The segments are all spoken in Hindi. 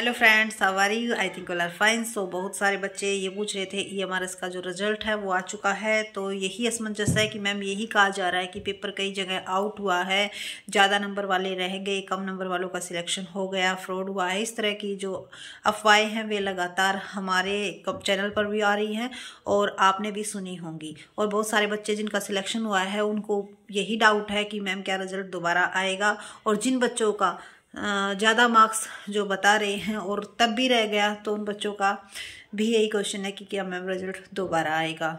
hello friends are I think well are fine so बहुत सारे बच्चे ये पूछ रहे थे ई एम आर एस का जो रिजल्ट है वो आ चुका है तो यही असमंजस है कि मैम यही कहा जा रहा है कि पेपर कई जगह आउट हुआ है ज़्यादा नंबर वाले रह गए कम नंबर वालों का सिलेक्शन हो गया फ्रॉड हुआ है इस तरह की जो अफवाहें हैं वे लगातार हमारे चैनल पर भी आ रही हैं और आपने भी सुनी होंगी और बहुत सारे बच्चे जिनका सिलेक्शन हुआ है उनको यही डाउट है कि मैम क्या रिजल्ट दोबारा आएगा और जिन बच्चों का ज़्यादा मार्क्स जो बता रहे हैं और तब भी रह गया तो उन बच्चों का भी यही क्वेश्चन है कि क्या मैम रिजल्ट दोबारा आएगा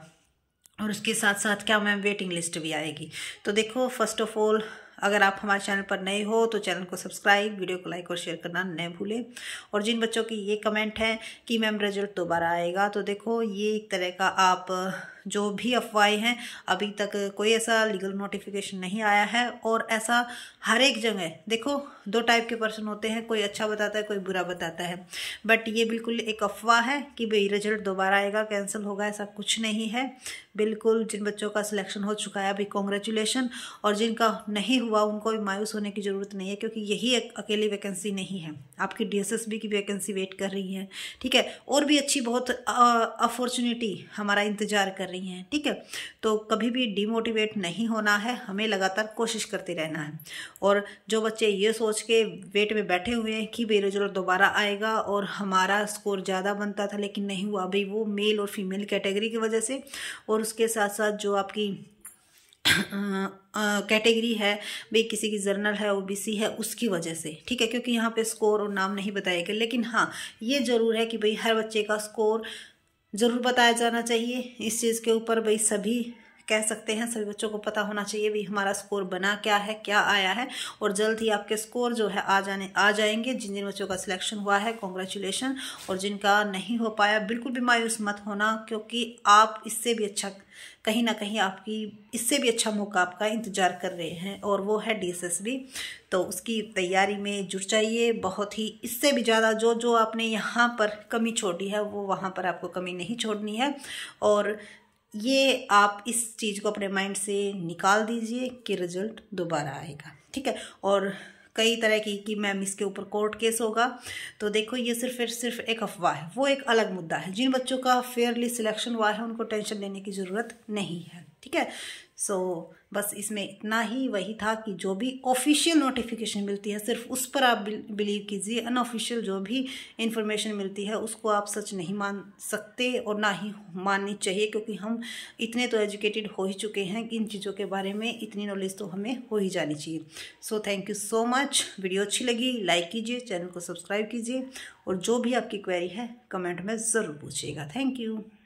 और उसके साथ साथ क्या मैम वेटिंग लिस्ट भी आएगी तो देखो फर्स्ट ऑफ ऑल अगर आप हमारे चैनल पर नए हो तो चैनल को सब्सक्राइब वीडियो को लाइक और शेयर करना न भूलें और जिन बच्चों की ये कमेंट है कि मैम रिजल्ट दोबारा आएगा तो देखो ये एक तरह का आप जो भी अफवाहें हैं अभी तक कोई ऐसा लीगल नोटिफिकेशन नहीं आया है और ऐसा हर एक जगह देखो दो टाइप के पर्सन होते हैं कोई अच्छा बताता है कोई बुरा बताता है बट ये बिल्कुल एक अफवाह है कि भाई रिजल्ट दोबारा आएगा कैंसिल होगा ऐसा कुछ नहीं है बिल्कुल जिन बच्चों का सिलेक्शन हो चुका है अभी कॉन्ग्रेचुलेशन और जिनका नहीं हुआ उनको भी मायूस होने की ज़रूरत नहीं है क्योंकि यही एक अकेली वैकेंसी नहीं है आपकी डी की वैकेंसी वेट कर रही है ठीक है और भी अच्छी बहुत अपॉर्चुनिटी हमारा इंतज़ार कर रही है रही हैं ठीक है तो कभी भी डिमोटिवेट नहीं होना है हमें लगातार कोशिश करते रहना है और जो बच्चे ये सोच के वेट में बैठे हुए हैं कि बेरोजगार दोबारा आएगा और हमारा स्कोर ज़्यादा बनता था लेकिन नहीं हुआ भाई वो मेल और फीमेल कैटेगरी की वजह से और उसके साथ साथ जो आपकी कैटेगरी है भाई किसी की जर्नल है ओबीसी है उसकी वजह से ठीक है क्योंकि यहाँ पे स्कोर और नाम नहीं बताएगा लेकिन हाँ ये ज़रूर है कि भाई हर बच्चे का स्कोर ज़रूर बताया जाना चाहिए इस चीज़ के ऊपर भाई सभी कह सकते हैं सभी बच्चों को पता होना चाहिए भी हमारा स्कोर बना क्या है क्या आया है और जल्द ही आपके स्कोर जो है आ जाने आ जाएंगे जिन जिन बच्चों का सिलेक्शन हुआ है कॉन्ग्रेचुलेसन और जिनका नहीं हो पाया बिल्कुल भी मायूस मत होना क्योंकि आप इससे भी अच्छा कहीं ना कहीं आपकी इससे भी अच्छा मौका आपका इंतज़ार कर रहे हैं और वो है डीएसएसबी तो उसकी तैयारी में जुट जाइए बहुत ही इससे भी ज़्यादा जो जो आपने यहाँ पर कमी छोड़ी है वो वहाँ पर आपको कमी नहीं छोड़नी है और ये आप इस चीज़ को अपने माइंड से निकाल दीजिए कि रिजल्ट दोबारा आएगा ठीक है और कई तरह की कि मैम इसके ऊपर कोर्ट केस होगा तो देखो ये सिर्फ सिर्फ एक अफवाह है वो एक अलग मुद्दा है जिन बच्चों का फेयरली सिलेक्शन हुआ है उनको टेंशन लेने की ज़रूरत नहीं है ठीक है सो so, बस इसमें इतना ही वही था कि जो भी ऑफिशियल नोटिफिकेशन मिलती है सिर्फ उस पर आप बिलीव कीजिए अनऑफिशियल जो भी इंफॉर्मेशन मिलती है उसको आप सच नहीं मान सकते और ना ही माननी चाहिए क्योंकि हम इतने तो एजुकेटेड हो ही चुके हैं कि इन चीज़ों के बारे में इतनी नॉलेज तो हमें हो ही जानी चाहिए so thank you so much video अच्छी लगी लाइक कीजिए चैनल को सब्सक्राइब कीजिए और जो भी आपकी क्वेरी है कमेंट में ज़रूर पूछिएगा थैंक यू